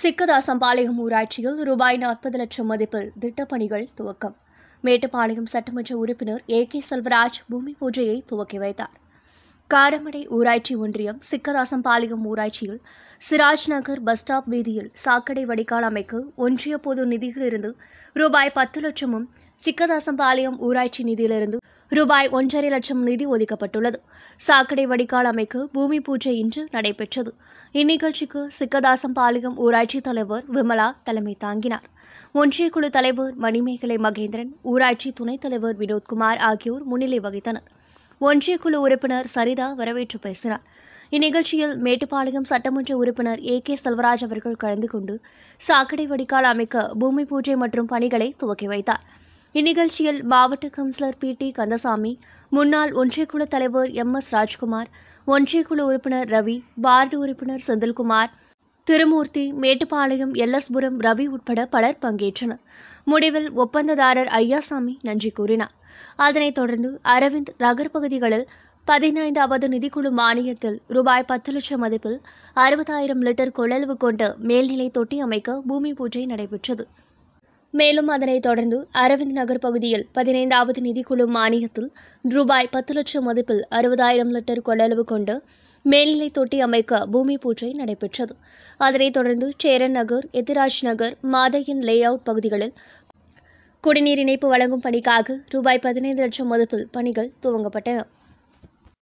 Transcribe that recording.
சிக்கதாசம்பாளையம் ஊராட்சியில் ரூபாய் நாற்பது லட்சம் மதிப்பில் திட்டப்பணிகள் துவக்கம் மேட்டுப்பாளையம் சட்டமன்ற உறுப்பினர் ஏ கே செல்வராஜ் பூமி பூஜையை துவக்கி வைத்தார் காரமடை ஊராட்சி ஒன்றியம் சிக்கதாசம்பாளையம் ஊராட்சியில் சிராஜ் நகர் பஸ் ஸ்டாப் வீதியில் சாக்கடை வடிகால் அமைக்க ஒன்றிய பொது நிதியிலிருந்து ரூபாய் பத்து லட்சமும் சிக்கதாசம்பாளையம் ஊராட்சி நிதியிலிருந்து ரூபாய் ஒன்றரை லட்சம் நிதி ஒதுக்கப்பட்டுள்ளது சாக்கடை வடிகால் அமைக்க பூமி பூஜை இன்று நடைபெற்றது இந்நிகழ்ச்சிக்கு சிக்கதாசம்பாளையம் ஊராட்சி தலைவர் விமலா தலைமை தாங்கினார் ஒன்றிய குழு தலைவர் மணிமேகலை மகேந்திரன் ஊராட்சி துணைத் தலைவர் வினோத்குமார் ஆகியோர் முன்னிலை வகித்தனர் ஒன்றிய குழு உறுப்பினர் சரிதா வரவேற்று பேசினார் இந்நிகழ்ச்சியில் மேட்டுப்பாளையம் சட்டமன்ற உறுப்பினர் ஏ கே செல்வராஜ் அவர்கள் கலந்து கொண்டு சாக்கடை வடிகால் அமைக்க பூமி பூஜை மற்றும் பணிகளை துவக்கி வைத்தார் இந்நிகழ்ச்சியில் மாவட்ட கவுன்சிலர் பி டி கந்தசாமி முன்னாள் ஒன்றியக்குழு தலைவர் எம் எஸ் ராஜ்குமார் ஒன்றியக்குழு உறுப்பினர் ரவி வார்டு உறுப்பினர் செந்தில்குமார் திருமூர்த்தி மேட்டுப்பாளையம் எல்எஸ்புரம் ரவி உட்பட பலர் பங்கேற்றனர் முடிவில் ஒப்பந்ததாரர் ஐயாசாமி நன்றி கூறினார் அதனைத் தொடர்ந்து அரவிந்த் நகர் பகுதிகளில் பதினைந்தாவது நிதிக்குழு மானியத்தில் ரூபாய் பத்து லட்சம் மதிப்பில் அறுபதாயிரம் லிட்டர் கொள்ளளவு கொண்ட மேல்நிலை தொட்டி அமைக்க பூமி பூஜை நடைபெற்றது மேலும் அதனைத் தொடர்ந்து அரவிந்த் நகர் பகுதியில் பதினைந்தாவது நிதிக்குழு மானியத்தில் ரூபாய் பத்து லட்சம் மதிப்பில் அறுபதாயிரம் லிட்டர் கொள்ளளவு கொண்டு மேல்நிலை தொட்டி அமைக்க பூமி பூஜை நடைபெற்றது அதனைத் தொடர்ந்து சேரன் நகர் எத்திராஜ் நகர் மாதையின் லே அவுட் பகுதிகளில் குடிநீர் இணைப்பு வழங்கும் பணிக்காக ரூபாய் பதினைந்து லட்சம் மதிப்பில் பணிகள் துவங்கப்பட்டன